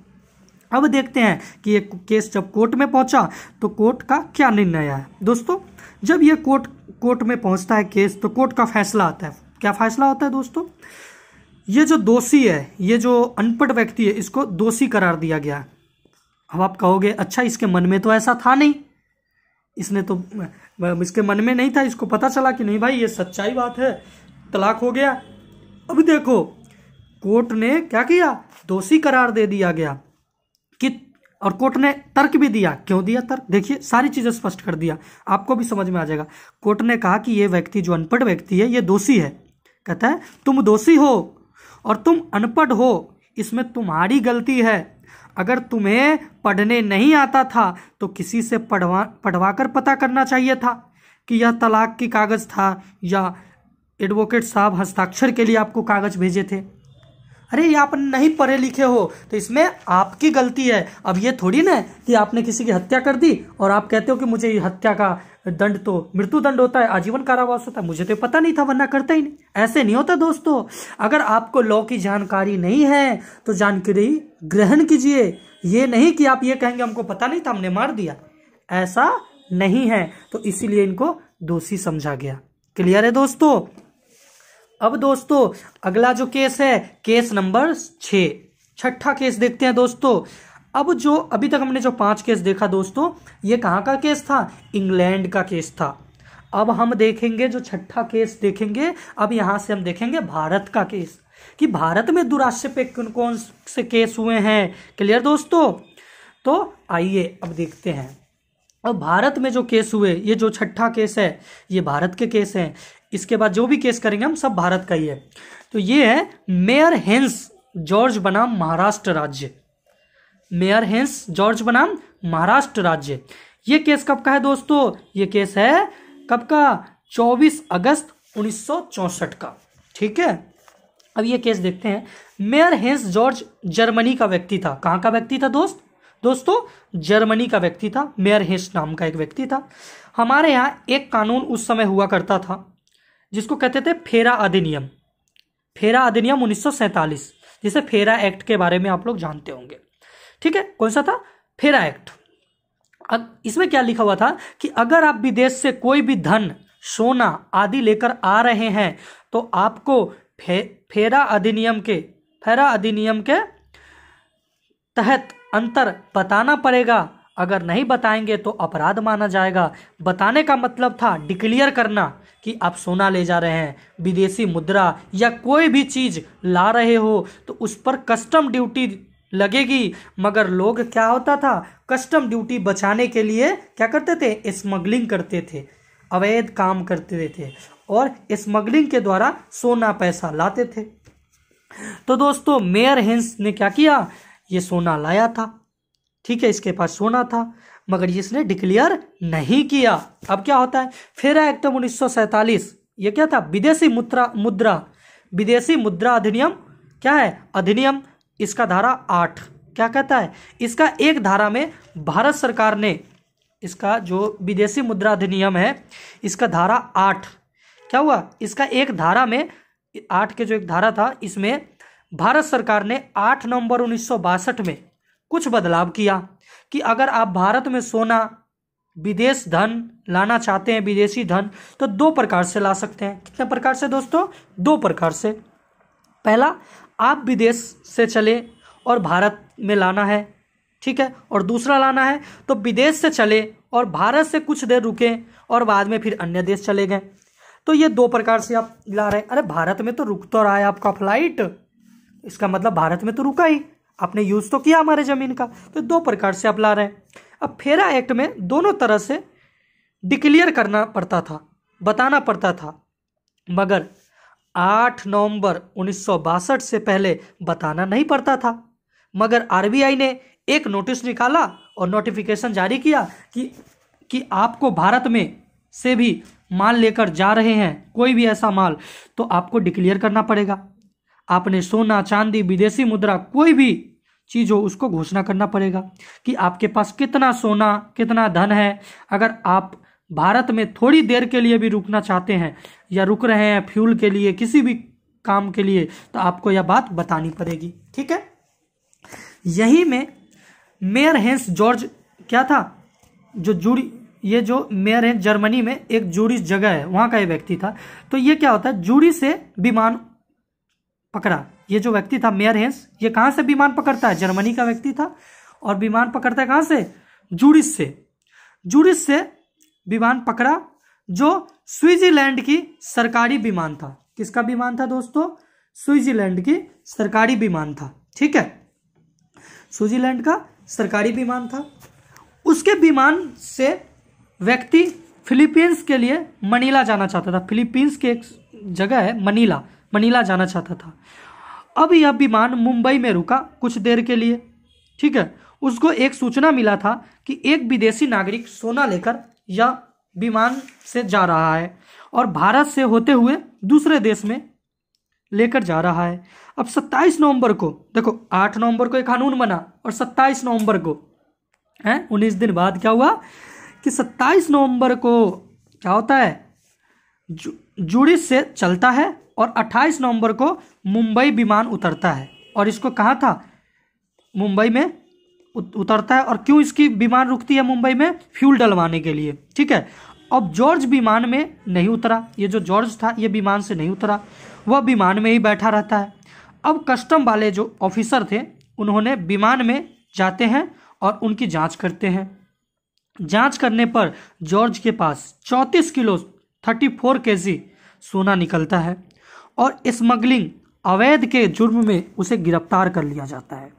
Speaker 1: अब देखते हैं कि ये केस जब कोर्ट में पहुंचा तो कोर्ट का क्या निर्णय है दोस्तों जब ये कोर्ट कोर्ट में पहुंचता है केस तो कोर्ट का फैसला आता है क्या फैसला होता है दोस्तों ये जो दोषी है ये जो अनपढ़ व्यक्ति है इसको दोषी करार दिया गया है अब आप कहोगे अच्छा इसके मन में तो ऐसा था नहीं इसने तो इसके मन में नहीं था इसको पता चला कि नहीं भाई ये सच्चाई बात है तलाक हो गया अब देखो कोर्ट ने क्या किया दोषी करार दे दिया गया कि और कोर्ट ने तर्क भी दिया क्यों दिया तर्क देखिए सारी चीज़ें स्पष्ट कर दिया आपको भी समझ में आ जाएगा कोर्ट ने कहा कि ये व्यक्ति जो अनपढ़ व्यक्ति है ये दोषी है कहता है तुम दोषी हो और तुम अनपढ़ हो इसमें तुम्हारी गलती है अगर तुम्हें पढ़ने नहीं आता था तो किसी से पढ़वा पढ़वा कर पता करना चाहिए था कि यह तलाक की कागज़ था या एडवोकेट साहब हस्ताक्षर के लिए आपको कागज़ भेजे थे अरे ये आप नहीं पढ़े लिखे हो तो इसमें आपकी गलती है अब ये थोड़ी ना कि आपने किसी की हत्या कर दी और आप कहते हो कि मुझे हत्या का दंड तो मृत्यु दंड होता है आजीवन कारावास होता है मुझे तो पता नहीं था वरना करता ही नहीं ऐसे नहीं होता दोस्तों अगर आपको लॉ की जानकारी नहीं है तो जानकारी ग्रहण कीजिए ये नहीं कि आप ये कहेंगे हमको पता नहीं था हमने मार दिया ऐसा नहीं है तो इसीलिए इनको दोषी समझा गया क्लियर है दोस्तों अब दोस्तों अगला जो केस है केस नंबर छठा केस देखते हैं दोस्तों अब जो अभी तक हमने जो पांच केस देखा दोस्तों ये कहाँ का केस था इंग्लैंड का केस था अब हम देखेंगे जो छठा केस देखेंगे अब यहाँ से हम देखेंगे भारत का केस कि भारत में दुराश्य पे कौन कौन से केस हुए हैं क्लियर दोस्तों तो आइए अब देखते हैं अब भारत में जो केस हुए ये जो छठा केस है ये भारत के केस हैं इसके बाद जो भी केस करेंगे हम सब भारत का ही है तो ये है मेयर हेंस जॉर्ज बनाम महाराष्ट्र राज्य मेयर हेंस जॉर्ज बनाम महाराष्ट्र राज्य ये केस कब का है दोस्तों ये केस है कब का 24 अगस्त 1964 का ठीक है अब ये केस देखते हैं मेयर हेंस जॉर्ज जर्मनी का व्यक्ति था कहाँ का व्यक्ति था दोस्त दोस्तों जर्मनी का व्यक्ति था मेयर हेंस नाम का एक व्यक्ति था हमारे यहाँ एक कानून उस समय हुआ करता था जिसको कहते थे फेरा अधिनियम फेरा अधिनियम 1947 जिसे फेरा एक्ट के बारे में आप लोग जानते होंगे ठीक है कौन सा था फेरा एक्ट इसमें क्या लिखा हुआ था कि अगर आप विदेश से कोई भी धन सोना आदि लेकर आ रहे हैं तो आपको फे, फेरा अधिनियम के फेरा अधिनियम के तहत अंतर बताना पड़ेगा अगर नहीं बताएंगे तो अपराध माना जाएगा बताने का मतलब था डिक्लियर करना कि आप सोना ले जा रहे हैं विदेशी मुद्रा या कोई भी चीज़ ला रहे हो तो उस पर कस्टम ड्यूटी लगेगी मगर लोग क्या होता था कस्टम ड्यूटी बचाने के लिए क्या करते थे स्मगलिंग करते थे अवैध काम करते थे और स्मगलिंग के द्वारा सोना पैसा लाते थे तो दोस्तों मेयर हेंस ने क्या किया ये सोना लाया था ठीक है इसके पास सोना था मगर इसने डिक्लेयर नहीं किया अब क्या होता है फेरा एक्ट उन्नीस ये क्या था विदेशी मुद्रा मुद्रा विदेशी मुद्रा अधिनियम क्या है अधिनियम इसका धारा आठ क्या कहता है इसका एक धारा में भारत सरकार ने इसका जो विदेशी मुद्रा अधिनियम है इसका धारा आठ क्या हुआ इसका एक धारा में आठ के जो एक धारा था इसमें भारत सरकार ने आठ नवंबर उन्नीस में कुछ बदलाव किया कि अगर आप भारत में सोना विदेश धन लाना चाहते हैं विदेशी धन तो दो प्रकार से ला सकते हैं कितने प्रकार से दोस्तों दो प्रकार से पहला आप विदेश से चले और भारत में लाना है ठीक है और दूसरा लाना है तो विदेश से चले और भारत से कुछ देर रुके और बाद में फिर अन्य देश चले गए तो ये दो प्रकार से आप ला रहे हैं अरे भारत में तो रुक तो रहा है आपका फ्लाइट इसका मतलब भारत में तो रुका ही आपने यूज़ तो किया हमारे ज़मीन का तो दो प्रकार से आप ला रहे हैं अब फेरा एक्ट में दोनों तरह से डिक्लेयर करना पड़ता था बताना पड़ता था मगर आठ नवंबर उन्नीस से पहले बताना नहीं पड़ता था मगर आरबीआई ने एक नोटिस निकाला और नोटिफिकेशन जारी किया कि कि आपको भारत में से भी माल लेकर जा रहे हैं कोई भी ऐसा माल तो आपको डिक्लेयर करना पड़ेगा आपने सोना चांदी विदेशी मुद्रा कोई भी चीज़ हो उसको घोषणा करना पड़ेगा कि आपके पास कितना सोना कितना धन है अगर आप भारत में थोड़ी देर के लिए भी रुकना चाहते हैं या रुक रहे हैं फ्यूल के लिए किसी भी काम के लिए तो आपको यह बात बतानी पड़ेगी ठीक है यही में मेयर हेंस जॉर्ज क्या था जो जूरी ये जो मेयर है जर्मनी में एक जूरी जगह है वहां का ये व्यक्ति था तो ये क्या होता है जूरी से विमान पकड़ा ये जो व्यक्ति था मेयर हेंस ये कहाँ से विमान पकड़ता है जर्मनी का व्यक्ति था और विमान पकड़ता है कहाँ से जूरिस से जूरिस से विमान पकड़ा जो स्विट्जरलैंड की सरकारी विमान था किसका विमान था दोस्तों स्विट्जरलैंड की सरकारी विमान था ठीक है स्विट्जरलैंड का सरकारी विमान था उसके विमान से व्यक्ति फिलीपींस के लिए मनीला जाना चाहता था फिलीपींस के एक जगह है मनीला मनीला जाना चाहता था अब यह विमान मुंबई में रुका कुछ देर के लिए ठीक है उसको एक सूचना मिला था कि एक विदेशी नागरिक सोना लेकर या विमान से जा रहा है और भारत से होते हुए दूसरे देश में लेकर जा रहा है अब 27 नवंबर को देखो 8 नवंबर को एक कानून बना और 27 नवंबर को है उन्नीस दिन बाद क्या हुआ कि 27 नवंबर को क्या होता है जु, जुड़ी से चलता है और 28 नवंबर को मुंबई विमान उतरता है और इसको कहा था मुंबई में उतरता है और क्यों इसकी विमान रुकती है मुंबई में फ्यूल डलवाने के लिए ठीक है अब जॉर्ज विमान में नहीं उतरा ये जो जॉर्ज था ये विमान से नहीं उतरा वह विमान में ही बैठा रहता है अब कस्टम वाले जो ऑफिसर थे उन्होंने विमान में जाते हैं और उनकी जांच करते हैं जांच करने पर जॉर्ज के पास चौंतीस किलो थर्टी फोर के सोना निकलता है और स्मगलिंग अवैध के जुर्म में उसे गिरफ्तार कर लिया जाता है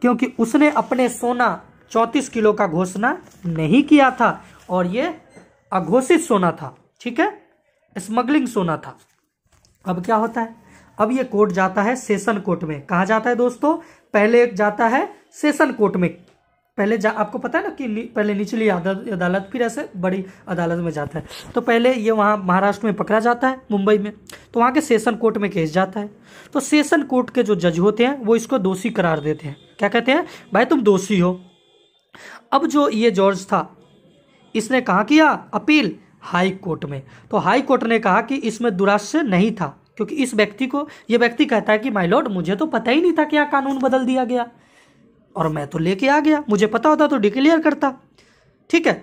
Speaker 1: क्योंकि उसने अपने सोना चौतीस किलो का घोषणा नहीं किया था और ये अघोषित सोना था ठीक है स्मगलिंग सोना था अब क्या होता है अब ये कोर्ट जाता है सेशन कोर्ट में कहा जाता है दोस्तों पहले जाता है सेशन कोर्ट में पहले जा आपको पता है ना कि पहले निचली अदालत फिर ऐसे बड़ी अदालत में जाता है तो पहले ये वहाँ महाराष्ट्र में पकड़ा जाता है मुंबई में तो वहाँ के सेशन कोर्ट में केस जाता है तो सेशन कोर्ट के जो जज होते हैं वो इसको दोषी करार देते हैं क्या कहते हैं भाई तुम दोषी हो अब जो ये जॉर्ज था इसने कहा किया अपील हाई कोर्ट में तो हाई कोर्ट ने कहा कि इसमें दुराश्य नहीं था क्योंकि इस व्यक्ति को ये व्यक्ति कहता है कि माई लॉर्ड मुझे तो पता ही नहीं था कि यहाँ कानून बदल दिया गया और मैं तो लेके आ गया मुझे पता होता तो डिक्लेयर करता ठीक है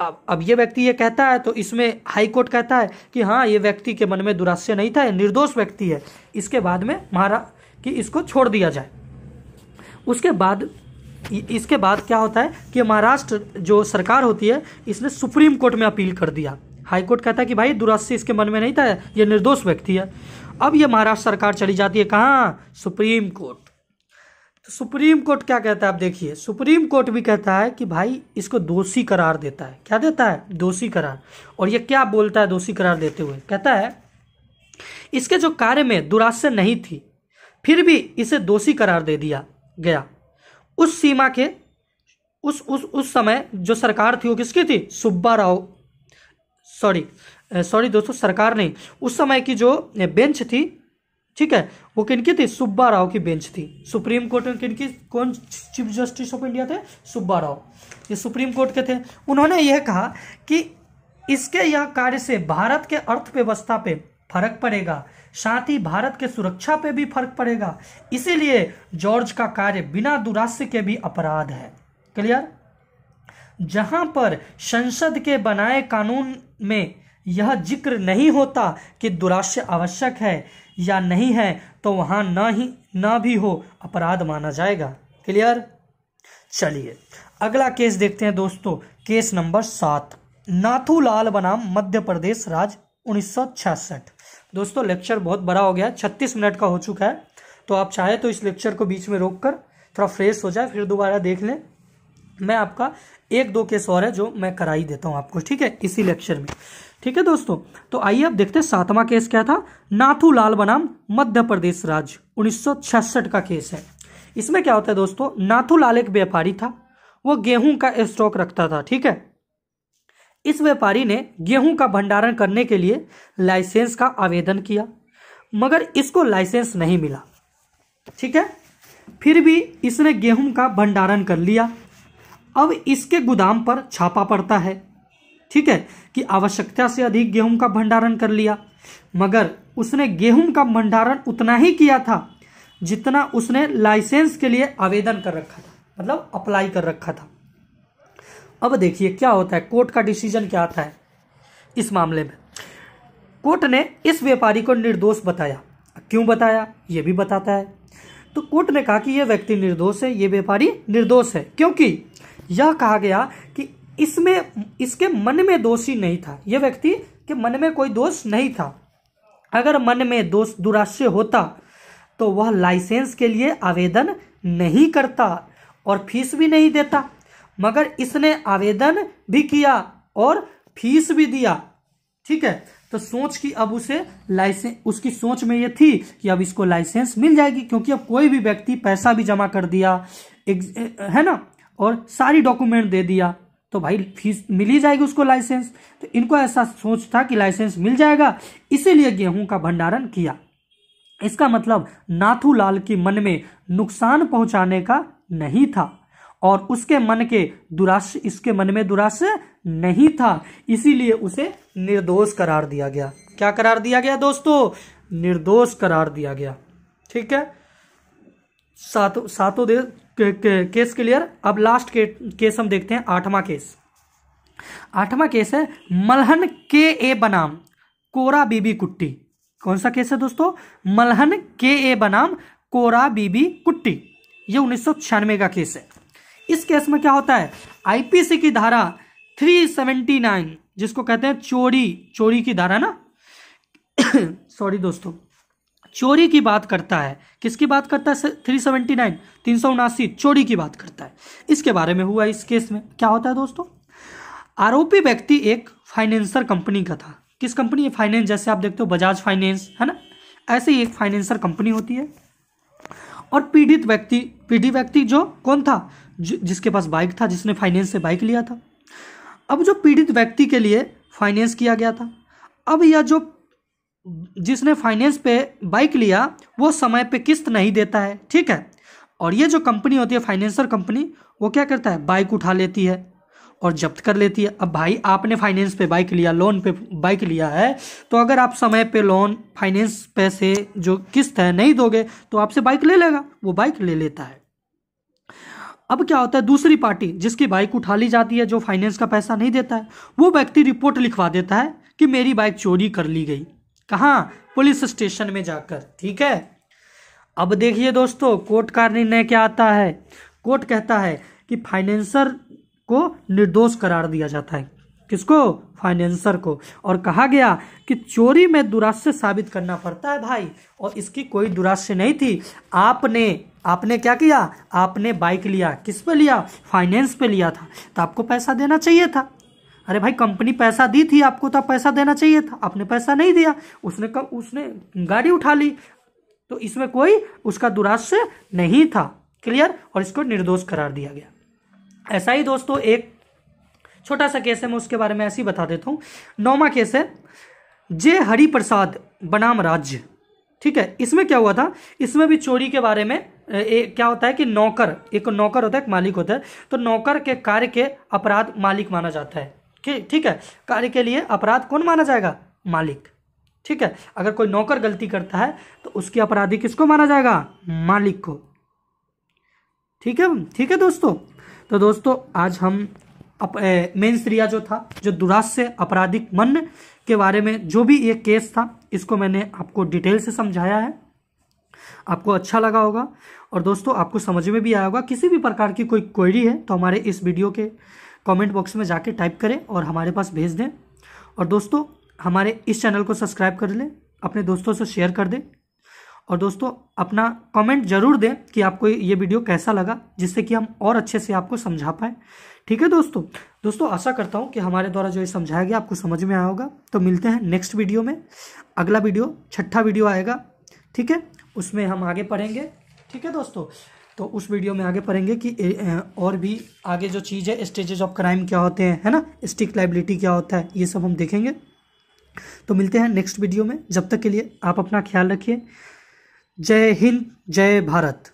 Speaker 1: अब अब ये व्यक्ति ये कहता है तो इसमें हाई कोर्ट कहता है कि हाँ ये व्यक्ति के मन में दुरास्य नहीं था निर्दोष व्यक्ति है इसके बाद में महारा कि इसको छोड़ दिया जाए उसके बाद इसके बाद क्या होता है कि महाराष्ट्र जो सरकार होती है इसने सुप्रीम कोर्ट में अपील कर दिया हाई कोर्ट कहता है कि भाई दुरास्य इसके मन में नहीं था ये निर्दोष व्यक्ति है अब ये महाराष्ट्र सरकार चली जाती है कहाँ सुप्रीम कोर्ट तो सुप्रीम कोर्ट क्या कहता है आप देखिए सुप्रीम कोर्ट भी कहता है कि भाई इसको दोषी करार देता है क्या देता है दोषी करार और ये क्या बोलता है दोषी करार देते हुए कहता है इसके जो कार्य में दुराशय नहीं थी फिर भी इसे दोषी करार दे दिया गया उस सीमा के उस उस उस समय जो सरकार थी वो किसकी थी सुब्बा राव सॉरी सॉरी दोस्तों सरकार नहीं उस समय की जो बेंच थी ठीक है वो किनकी थी सुब्बा राव की बेंच थी सुप्रीम कोर्ट में किनकी कौन चीफ जस्टिस ऑफ इंडिया थे सुब्बा राव ये सुप्रीम कोर्ट के थे उन्होंने यह कहा कि इसके यह कार्य से भारत के अर्थव्यवस्था पे फर्क पड़ेगा साथ ही भारत के सुरक्षा पे भी फर्क पड़ेगा इसीलिए जॉर्ज का कार्य बिना दुरास्य के भी अपराध है क्लियर जहां पर संसद के बनाए कानून में यह जिक्र नहीं होता कि दुराश्य आवश्यक है या नहीं है तो वहां ना ही ना भी हो अपराध माना जाएगा क्लियर चलिए अगला केस देखते हैं दोस्तों केस नंबर सात नाथूलाल बनाम मध्य प्रदेश राज्य उन्नीस दोस्तों लेक्चर बहुत बड़ा हो गया है छत्तीस मिनट का हो चुका है तो आप चाहे तो इस लेक्चर को बीच में रोक कर थोड़ा फ्रेश हो जाए फिर दोबारा देख लें मैं आपका एक दो केस और है जो मैं करा ही देता हूं आपको ठीक है इसी लेक्चर में ठीक है दोस्तों तो आइए अब देखते हैं सातवां केस क्या था नाथू लाल बनाम मध्य प्रदेश राज्य 1966 का केस है इसमें क्या होता है दोस्तों नाथू लाल एक व्यापारी था वो गेहूं का स्टॉक रखता था ठीक है इस व्यापारी ने गेहूं का भंडारण करने के लिए लाइसेंस का आवेदन किया मगर इसको लाइसेंस नहीं मिला ठीक है फिर भी इसने गेहूं का भंडारण कर लिया अब इसके गोदाम पर छापा पड़ता है ठीक है कि आवश्यकता से अधिक गेहूं का भंडारण कर लिया मगर उसने गेहूं का भंडारण उतना ही किया था जितना उसने लाइसेंस के लिए आवेदन कर रखा था मतलब अप्लाई कर रखा था अब देखिए क्या होता है कोर्ट का डिसीजन क्या आता है इस मामले में कोर्ट ने इस व्यापारी को निर्दोष बताया क्यों बताया ये भी बताता है तो कोर्ट ने कहा कि यह व्यक्ति निर्दोष है ये व्यापारी निर्दोष है क्योंकि यह कहा गया कि इसमें इसके मन में दोषी नहीं था यह व्यक्ति के मन में कोई दोष नहीं था अगर मन में दोष दुराश्य होता तो वह लाइसेंस के लिए आवेदन नहीं करता और फीस भी नहीं देता मगर इसने आवेदन भी किया और फीस भी दिया ठीक है तो सोच की अब उसे लाइसेंस उसकी सोच में ये थी कि अब इसको लाइसेंस मिल जाएगी क्योंकि अब कोई भी व्यक्ति पैसा भी जमा कर दिया है ना और सारी डॉक्यूमेंट दे दिया तो भाई फीस मिल ही जाएगी उसको लाइसेंस तो इनको ऐसा सोच था कि लाइसेंस मिल जाएगा इसीलिए गेहूं का भंडारण किया इसका मतलब नाथूलाल के मन में नुकसान पहुंचाने का नहीं था और उसके मन के दुराश इसके मन में दुराश नहीं था इसीलिए उसे निर्दोष करार दिया गया क्या करार दिया गया दोस्तों निर्दोष करार दिया गया ठीक है सातों सातों देश केस क्लियर अब लास्ट के, केस हम देखते हैं आठवां केस आठवां केस है मलहन के ए बनाम कोरा बीबी कुट्टी कौन सा केस है दोस्तों मलहन के ए बनाम कोरा बीबी कुट्टी ये उन्नीस का केस है इस केस में क्या होता है आईपीसी की धारा 379 जिसको कहते हैं चोरी चोरी की धारा ना सॉरी दोस्तों चोरी की बात करता है किसकी बात करता है थ्री सेवेंटी नाइन तीन सौ उनासी चोरी की बात करता है इसके बारे में हुआ इस केस में क्या होता है दोस्तों आरोपी व्यक्ति एक फाइनेंसर कंपनी का था किस कंपनी है फाइनेंस जैसे आप देखते हो बजाज फाइनेंस है ना ऐसे ही एक फाइनेंसर कंपनी होती है और पीड़ित व्यक्ति पीड़ित व्यक्ति जो कौन था जिसके पास बाइक था जिसने फाइनेंस से बाइक लिया था अब जो पीड़ित व्यक्ति के लिए फाइनेंस किया गया था अब यह जो जिसने फाइनेंस पे बाइक लिया वो समय पे किस्त नहीं देता है ठीक है और ये जो कंपनी होती है फाइनेंसर कंपनी वो क्या करता है बाइक उठा लेती है और जब्त कर लेती है अब भाई आपने फाइनेंस पे बाइक लिया लोन पे बाइक लिया है तो अगर आप समय पे लोन फाइनेंस पैसे जो किस्त है नहीं दोगे तो आपसे बाइक ले लेगा वो बाइक ले लेता है अब क्या होता है दूसरी पार्टी जिसकी बाइक उठा ली जाती है जो फाइनेंस का पैसा नहीं देता है वो व्यक्ति रिपोर्ट लिखवा देता है कि मेरी बाइक चोरी कर ली गई कहाँ पुलिस स्टेशन में जाकर ठीक है अब देखिए दोस्तों कोर्ट का निर्णय क्या आता है कोर्ट कहता है कि फाइनेंसर को निर्दोष करार दिया जाता है किसको फाइनेंसर को और कहा गया कि चोरी में दुरास्य साबित करना पड़ता है भाई और इसकी कोई दुरास्य नहीं थी आपने आपने क्या किया आपने बाइक लिया किस पे लिया फाइनेंस पे लिया था तो आपको पैसा देना चाहिए था अरे भाई कंपनी पैसा दी थी आपको तो पैसा देना चाहिए था आपने पैसा नहीं दिया उसने कम उसने गाड़ी उठा ली तो इसमें कोई उसका दुराश्य नहीं था क्लियर और इसको निर्दोष करार दिया गया ऐसा ही दोस्तों एक छोटा सा केस है मैं उसके बारे में ऐसे ही बता देता हूँ नौवा केस है जे हरिप्रसाद बनाम राज्य ठीक है इसमें क्या हुआ था इसमें भी चोरी के बारे में ए, क्या होता है कि नौकर एक नौकर होता है एक मालिक होता है तो नौकर के कार्य के अपराध मालिक माना जाता है ठीक है कार्य के लिए अपराध कौन माना जाएगा मालिक ठीक है अगर कोई नौकर गलती करता है तो उसकी अपराधी किसको माना जाएगा मालिक को ठीक है ठीक है दोस्तों तो दोस्तों आज हम अप, रिया जो था जो दुरास्य आपराधिक मन के बारे में जो भी ये केस था इसको मैंने आपको डिटेल से समझाया है आपको अच्छा लगा होगा और दोस्तों आपको समझ में भी आया होगा किसी भी प्रकार की कोई क्वेरी है तो हमारे इस वीडियो के कमेंट बॉक्स में जाके टाइप करें और हमारे पास भेज दें और दोस्तों हमारे इस चैनल को सब्सक्राइब कर लें अपने दोस्तों से शेयर कर दें और दोस्तों अपना कमेंट जरूर दें कि आपको ये वीडियो कैसा लगा जिससे कि हम और अच्छे से आपको समझा पाएँ ठीक है दोस्तों दोस्तों आशा करता हूँ कि हमारे द्वारा जो ये समझाया गया आपको समझ में आया होगा तो मिलते हैं नेक्स्ट वीडियो में अगला वीडियो छठा वीडियो आएगा ठीक है उसमें हम आगे पढ़ेंगे ठीक है दोस्तों तो उस वीडियो में आगे पढ़ेंगे कि और भी आगे जो चीज़ है स्टेजेस ऑफ क्राइम क्या होते हैं है ना स्टिक लाइबिलिटी क्या होता है ये सब हम देखेंगे तो मिलते हैं नेक्स्ट वीडियो में जब तक के लिए आप अपना ख्याल रखिए जय हिंद जय भारत